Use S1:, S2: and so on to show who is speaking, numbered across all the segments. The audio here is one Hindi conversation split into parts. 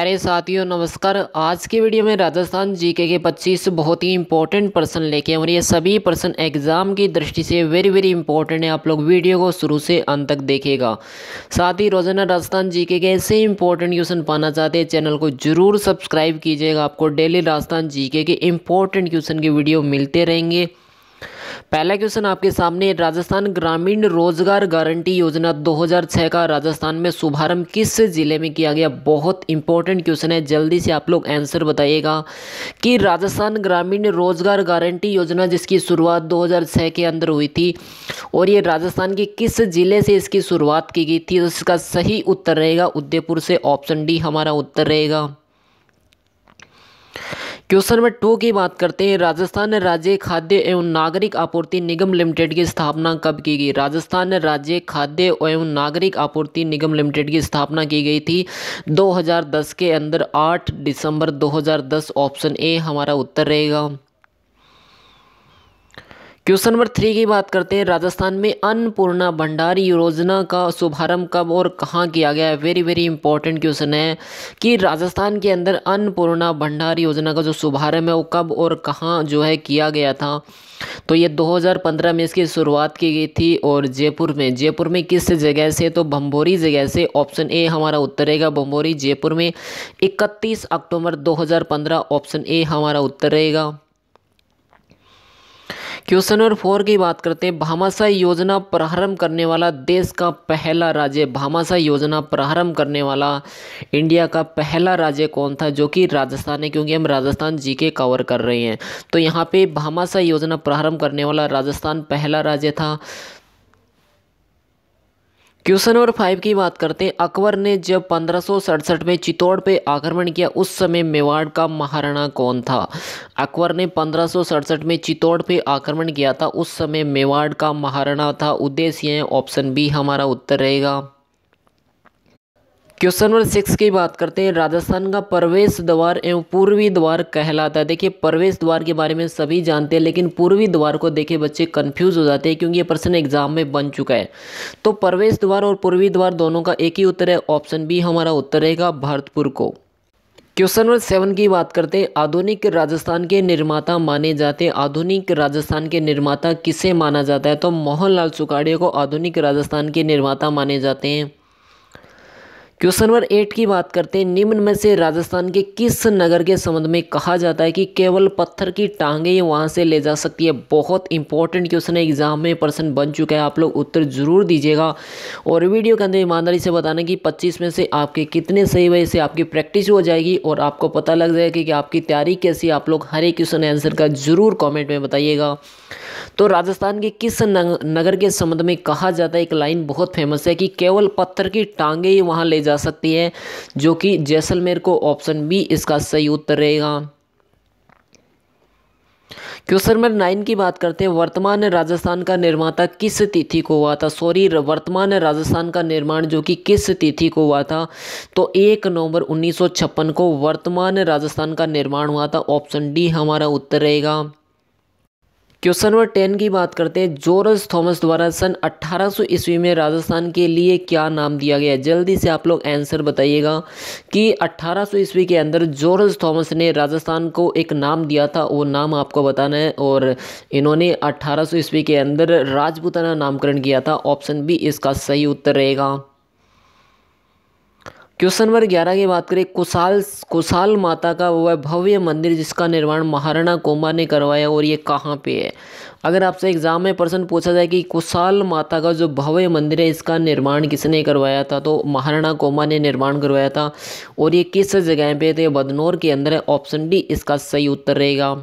S1: अरे साथियों नमस्कार आज की वीडियो में राजस्थान जीके के 25 बहुत ही इंपॉर्टेंट पर्सन लेके और ये सभी पर्सन एग्ज़ाम की दृष्टि से वेरी वेरी इंपॉर्टेंट है आप लोग वीडियो को शुरू से अंत तक देखेगा साथ ही रोजाना राजस्थान जीके के ऐसे इंपॉर्टेंट क्वेश्चन पाना चाहते हैं चैनल को जरूर सब्सक्राइब कीजिएगा आपको डेली राजस्थान जी के इंपॉर्टेंट क्वेश्चन की वीडियो मिलते रहेंगे पहला क्वेश्चन आपके सामने राजस्थान ग्रामीण रोजगार गारंटी योजना 2006 का राजस्थान में शुभारंभ किस जिले में किया गया बहुत इंपॉर्टेंट क्वेश्चन है जल्दी से आप लोग आंसर बताइएगा कि राजस्थान ग्रामीण रोजगार गारंटी योजना जिसकी शुरुआत दो के अंदर हुई थी और ये राजस्थान के किस जिले से इसकी शुरुआत की गई थी तो इसका सही उत्तर रहेगा उदयपुर से ऑप्शन डी हमारा उत्तर रहेगा क्वेश्चन नंबर टू की बात करते हैं राजस्थान राज्य खाद्य एवं नागरिक आपूर्ति निगम लिमिटेड की स्थापना कब की गई राजस्थान राज्य खाद्य एवं नागरिक आपूर्ति निगम लिमिटेड की स्थापना की गई थी 2010 के अंदर 8 दिसंबर 2010 ऑप्शन ए हमारा उत्तर रहेगा क्वेश्चन नंबर थ्री की बात करते हैं राजस्थान में अन्नपूर्णा भंडार योजना का शुभारंभ कब और कहाँ किया गया है वेरी वेरी इंपॉर्टेंट क्वेश्चन है कि राजस्थान के अंदर अन्नपूर्णा भंडार योजना का जो शुभारंभ है वो कब और कहाँ जो है किया गया था तो ये 2015 में इसकी शुरुआत की गई थी और जयपुर में जयपुर में किस जगह से तो भम्भोरी जगह से ऑप्शन ए हमारा उत्तर रहेगा भम्भोरी जयपुर में इकतीस अक्टूबर दो ऑप्शन ए हमारा उत्तर रहेगा क्वेश्चन नंबर फोर की बात करते हैं भामाशाह योजना प्रारंभ करने वाला देश का पहला राज्य भामाशाह योजना प्रारंभ करने वाला इंडिया का पहला राज्य कौन था जो कि राजस्थान है क्योंकि हम राजस्थान जी के कवर कर रहे हैं तो यहाँ पे भामाशाह योजना प्रारंभ करने वाला राजस्थान पहला राज्य था क्वेश्चन नंबर फाइव की बात करते हैं अकबर ने जब पंद्रह में चित्तौड़ पे आक्रमण किया उस समय मेवाड़ का महाराणा कौन था अकबर ने पंद्रह में चित्तौड़ पे आक्रमण किया था उस समय मेवाड़ का महाराणा था उद्देश्य ऑप्शन बी हमारा उत्तर रहेगा क्वेश्चन नंबर सिक्स की बात करते हैं राजस्थान का प्रवेश द्वार एवं पूर्वी द्वार कहलाता है देखिए प्रवेश द्वार के बारे में सभी जानते हैं लेकिन पूर्वी द्वार को देखे बच्चे कंफ्यूज हो जाते हैं क्योंकि ये प्रश्न एग्जाम में बन चुका है तो प्रवेश द्वार और पूर्वी द्वार दोनों का एक ही उत्तर है ऑप्शन बी हमारा उत्तर रहेगा भरतपुर को क्वेश्चन नंबर सेवन की बात करते हैं आधुनिक राजस्थान के निर्माता माने जाते आधुनिक राजस्थान के निर्माता किसे माना जाता है तो मोहनलाल सुखाड़िया को आधुनिक राजस्थान के निर्माता माने जाते हैं क्वेश्चन नंबर एट की बात करते हैं निम्न में से राजस्थान के किस नगर के संबंध में कहा जाता है कि केवल पत्थर की टांगे वहाँ से ले जा सकती है बहुत इंपॉर्टेंट क्वेश्चन है एग्जाम में पर्सन बन चुका है आप लोग उत्तर जरूर दीजिएगा और वीडियो के अंदर ईमानदारी से बताना कि पच्चीस में से आपके कितने सही वजह से आपकी प्रैक्टिस हो जाएगी और आपको पता लग जाएगा कि आपकी तैयारी कैसी आप लोग हर एक क्वेश्चन आंसर का ज़रूर कॉमेंट में बताइएगा तो राजस्थान के किस नगर के संबंध में कहा जाता है एक लाइन बहुत फेमस है कि केवल पत्थर की टांगे ही वहाँ ले जा सकती है जो कि जैसलमेर को ऑप्शन बी इसका सही उत्तर रहेगा क्वेश्चन नंबर नाइन की बात करते हैं वर्तमान राजस्थान का निर्माता किस तिथि को हुआ था सॉरी वर्तमान राजस्थान का निर्माण जो कि किस तिथि को हुआ था तो एक नवंबर 1956 को वर्तमान राजस्थान का निर्माण हुआ था ऑप्शन डी हमारा उत्तर रहेगा क्वेश्चन नंबर टेन की बात करते हैं जोरज थॉमस द्वारा सन 1800 ईस्वी में राजस्थान के लिए क्या नाम दिया गया जल्दी से आप लोग आंसर बताइएगा कि 1800 ईस्वी के अंदर जोरज थॉमस ने राजस्थान को एक नाम दिया था वो नाम आपको बताना है और इन्होंने 1800 ईस्वी के अंदर राजपूताना नामकरण किया था ऑप्शन बी इसका सही उत्तर रहेगा क्वेश्चन नंबर ग्यारह की बात करें कुशाल कुशाल माता का वह भव्य मंदिर जिसका निर्माण महाराणा कोमा ने करवाया और ये कहाँ पे है अगर आपसे एग्जाम में प्रश्न पूछा जाए कि कुशाल माता का जो भव्य मंदिर है इसका निर्माण किसने करवाया था तो महाराणा कोमा ने निर्माण करवाया था और ये किस जगह पे थे बदनौर के अंदर ऑप्शन डी इसका सही उत्तर रहेगा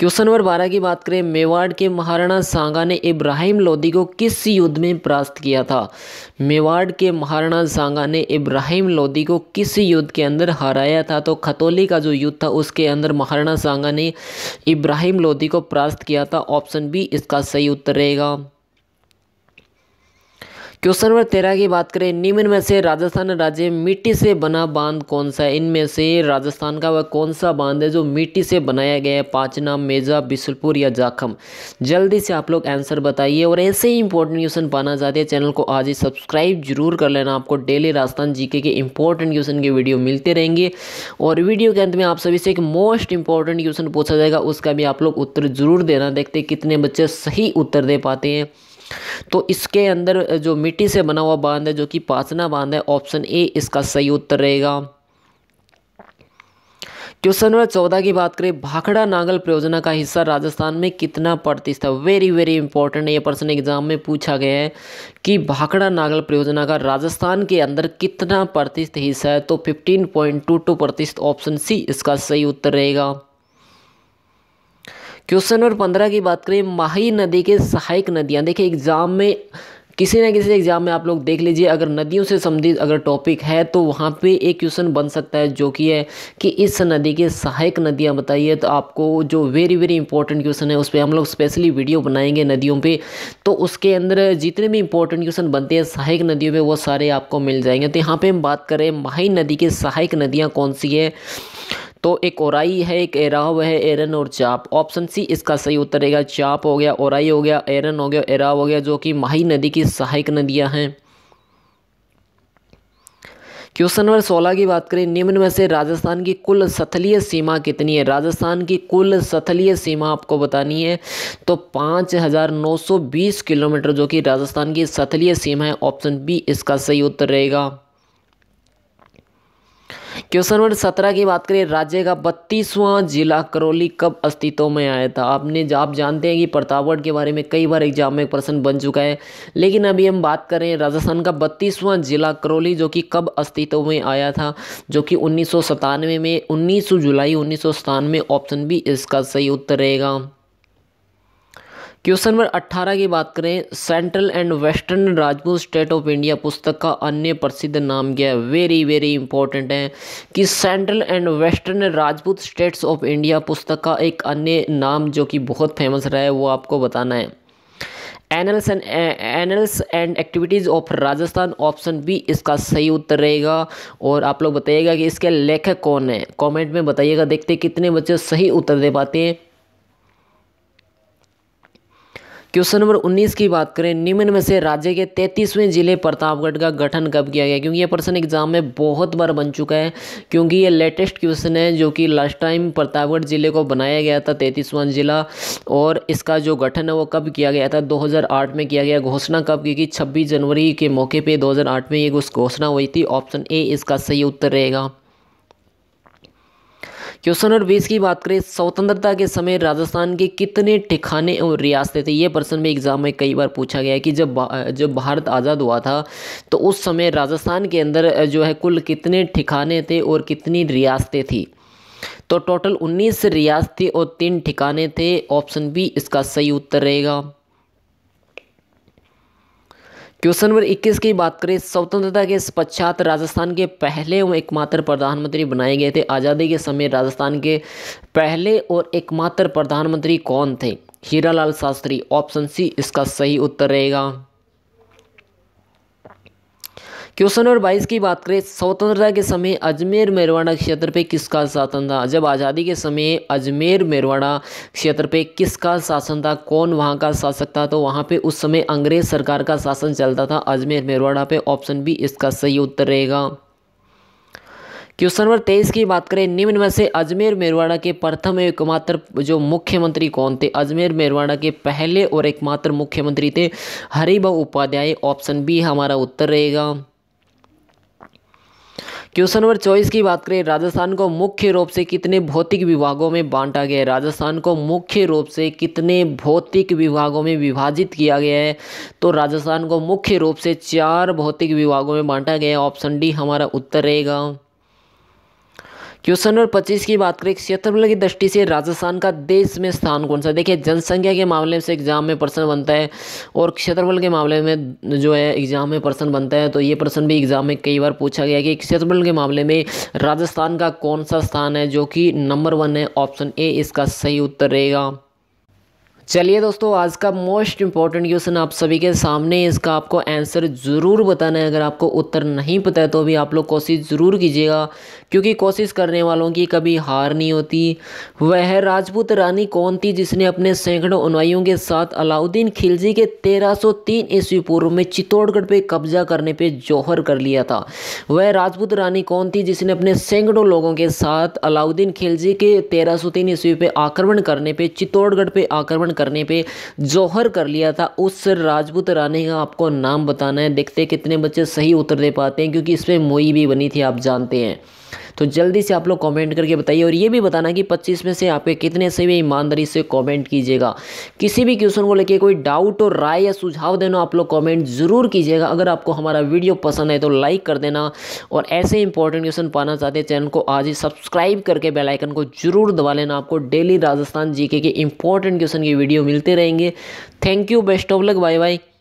S1: क्वेश्चन नंबर बारह की बात करें मेवाड़ के महाराणा सांगा ने इब्राहिम लोदी को किस युद्ध में परास्त किया था मेवाड़ के महाराणा सांगा ने इब्राहिम लोदी को किस युद्ध के अंदर हराया था तो खतौली का जो युद्ध था उसके अंदर महाराणा सांगा ने इब्राहिम लोदी को परास्त किया था ऑप्शन बी इसका सही उत्तर रहेगा क्वेश्चन नंबर तेरह की बात करें निम्न में से राजस्थान राज्य मिट्टी से बना बांध कौन सा है इनमें से राजस्थान का वह कौन सा बांध है जो मिट्टी से बनाया गया है पाचना मेजा बिसलपुर या जाखम जल्दी से आप लोग आंसर बताइए और ऐसे ही इंपॉर्टेंट क्वेश्चन पाना चाहते हैं चैनल को आज ही सब्सक्राइब जरूर कर लेना आपको डेली राजस्थान जी के इंपॉर्टेंट क्वेश्चन की वीडियो मिलते रहेंगे और वीडियो के अंत में आप सभी से एक मोस्ट इंपॉर्टेंट क्वेश्चन पूछा जाएगा उसका भी आप लोग उत्तर जरूर देना देखते कितने बच्चे सही उत्तर दे पाते हैं तो इसके अंदर जो मिट्टी से बना हुआ बांध है जो कि पाचना बांध है ऑप्शन ए इसका सही उत्तर रहेगा क्वेश्चन नंबर चौदह की बात करें भाखड़ा नांगल परियोजना का हिस्सा राजस्थान में कितना प्रतिशत वेरी वेरी इंपॉर्टेंट है ये प्रश्न एग्जाम में पूछा गया है कि भाखड़ा नांगल परियोजना का राजस्थान के अंदर कितना प्रतिशत हिस्सा है तो 15.22 प्रतिशत ऑप्शन सी इसका सही उत्तर रहेगा क्वेश्चन नंबर पंद्रह की बात करें माही नदी के सहायक नदियाँ देखिए एग्ज़ाम में किसी ना किसी एग्जाम में आप लोग देख लीजिए अगर नदियों से संबंधित अगर टॉपिक है तो वहाँ पे एक क्वेश्चन बन सकता है जो कि है कि इस नदी के सहायक नदियाँ बताइए तो आपको जो वेरी वेरी इंपॉर्टेंट क्वेश्चन है उस पर हम लोग स्पेशली वीडियो बनाएंगे नदियों पे तो उसके अंदर जितने भी इंपॉर्टेंट क्वेश्चन बनते हैं सहायक नदियों पर वो सारे आपको मिल जाएंगे तो यहाँ पर हम बात करें माही नदी के सहायक नदियाँ कौन सी है तो एक ओराई है एक एराव है एरन और चाप ऑप्शन सी इसका सही उत्तर रहेगा चाप हो गया ओराई हो गया एरन हो गया एराव हो गया जो कि माही नदी की सहायक नदियां हैं क्वेश्चन नंबर सोलह की बात करें निम्न में से राजस्थान की कुल सथलीय सीमा कितनी है राजस्थान की कुल सथलीय सीमा आपको बतानी है तो पाँच हज़ार नौ सौ बीस किलोमीटर जो कि राजस्थान की सथलीय सीमा है ऑप्शन बी इसका सही उत्तर रहेगा क्वेश्चन नंबर सत्रह की बात करें राज्य का बत्तीसवां जिला करौली कब अस्तित्व में आया था आपने आप जानते हैं कि प्रतापगढ़ के बारे में कई बार एग्जाम में प्रश्न बन चुका है लेकिन अभी हम बात करें राजस्थान का बत्तीसवां जिला करौली जो कि कब अस्तित्व में आया था जो कि उन्नीस में उन्नीस जुलाई उन्नीस ऑप्शन भी इसका सही उत्तर रहेगा क्वेश्चन नंबर 18 की बात करें central and western Rajput state of India पुस्तक का अन्य प्रसिद्ध नाम क्या है वेरी वेरी इंपॉर्टेंट है कि central and western Rajput states of India पुस्तक का एक अन्य नाम जो कि बहुत फेमस रहा है वो आपको बताना है annals and annals and activities of Rajasthan option B इसका सही उत्तर रहेगा और आप लोग बताइएगा कि इसके लेखक कौन है कमेंट में बताइएगा देखते कितने बच्चे सही उत्तर दे पाते हैं क्वेश्चन नंबर 19 की बात करें निम्न में से राज्य के तैतीसवें जिले प्रतापगढ़ का गठन कब किया गया क्योंकि ये प्रश्न एग्जाम में बहुत बार बन चुका है क्योंकि ये लेटेस्ट क्वेश्चन है जो कि लास्ट टाइम प्रतापगढ़ जिले को बनाया गया था तैंतीसवां जिला और इसका जो गठन है वो कब किया गया था 2008 में किया गया घोषणा कब की छब्बीस जनवरी के मौके पर दो में ये घोषणा हुई थी ऑप्शन ए इसका सही उत्तर रहेगा क्वेश्चन नंबर बीस की बात करें स्वतंत्रता के समय राजस्थान के कितने ठिकाने और रियासतें थे ये प्रश्न भी एग्जाम में कई बार पूछा गया है कि जब जब भारत आज़ाद हुआ था तो उस समय राजस्थान के अंदर जो है कुल कितने ठिकाने थे और कितनी रियासतें थी तो टोटल 19 रियासतें और तीन ठिकाने थे ऑप्शन बी इसका सही उत्तर रहेगा क्वेश्चन नंबर 21 की बात करें स्वतंत्रता के पश्चात राजस्थान के पहले एवं एकमात्र प्रधानमंत्री बनाए गए थे आज़ादी के समय राजस्थान के पहले और एकमात्र प्रधानमंत्री कौन थे हीरालाल शास्त्री ऑप्शन सी इसका सही उत्तर रहेगा क्वेश्चन नंबर बाईस की बात करें स्वतंत्रता के समय अजमेर मेरवाड़ा क्षेत्र पे किसका शासन था जब आज़ादी के समय अजमेर मेरवाड़ा क्षेत्र पे किसका शासन था कौन वहाँ का शासक था तो वहाँ पे उस समय अंग्रेज सरकार का शासन चलता था अजमेर मेरवाड़ा पे ऑप्शन बी इसका सही उत्तर रहेगा क्वेश्चन नंबर तेईस की बात करें निम्न में से अजमेर मेरवाड़ा के प्रथम एकमात्र जो मुख्यमंत्री कौन थे अजमेर मेरवाड़ा के पहले और एकमात्र मुख्यमंत्री थे हरिभा उपाध्याय ऑप्शन बी हमारा उत्तर रहेगा क्वेश्चन नंबर चौबीस की बात करें राजस्थान को मुख्य रूप से कितने भौतिक विभागों में बांटा गया है राजस्थान को मुख्य रूप से कितने भौतिक विभागों में विभाजित किया गया है तो राजस्थान को मुख्य रूप से चार भौतिक विभागों में बांटा गया है ऑप्शन डी हमारा उत्तर रहेगा क्वेश्चन नंबर पच्चीस की बात करें क्षेत्रफल की दृष्टि से राजस्थान का देश में स्थान कौन सा देखिए जनसंख्या के मामले से एग्जाम में प्रश्न बनता है और क्षेत्रफल के मामले में जो है एग्जाम में प्रश्न बनता है तो ये प्रश्न भी एग्जाम में कई बार पूछा गया कि क्षेत्रफल के मामले में राजस्थान का कौन सा स्थान है जो कि नंबर वन है ऑप्शन ए इसका सही उत्तर रहेगा चलिए दोस्तों आज का मोस्ट इम्पॉर्टेंट क्वेश्चन आप सभी के सामने इसका आपको आंसर ज़रूर बताना है अगर आपको उत्तर नहीं पता है तो भी आप लोग कोशिश ज़रूर कीजिएगा क्योंकि कोशिश करने वालों की कभी हार नहीं होती वह राजपूत रानी कौन थी जिसने अपने सैकड़ों अनुयायियों के साथ अलाउद्दीन खिलजी के 1303 ईस्वी पूर्व में चित्तौड़गढ़ पर कब्जा करने पर जौहर कर लिया था वह राजपूत रानी कौन थी जिसने अपने सैकड़ों लोगों के साथ अलाउद्दीन खिलजी के तेरह सौ ईस्वी पर आक्रमण करने पर चित्तौड़गढ़ पर आक्रमण करने पे जौहर कर लिया था उस राजपूत रानी का आपको नाम बताना है देखते कितने बच्चे सही उत्तर दे पाते हैं क्योंकि इसमें मोई भी बनी थी आप जानते हैं तो जल्दी से आप लोग कॉमेंट करके बताइए और ये भी बताना कि पच्चीस में से आपके कितने से भी ईमानदारी से कॉमेंट कीजिएगा किसी भी क्वेश्चन को लेकर कोई डाउट और राय या सुझाव देना आप लोग कॉमेंट ज़रूर कीजिएगा अगर आपको हमारा वीडियो पसंद है तो लाइक कर देना और ऐसे इंपॉर्टेंट क्वेश्चन पाना चाहते हैं चैनल को आज ही सब्सक्राइब करके बेलाइकन को जरूर दबा लेना आपको डेली राजस्थान जी के इंपॉर्टेंट क्वेश्चन की वीडियो मिलते रहेंगे thank you best of luck bye bye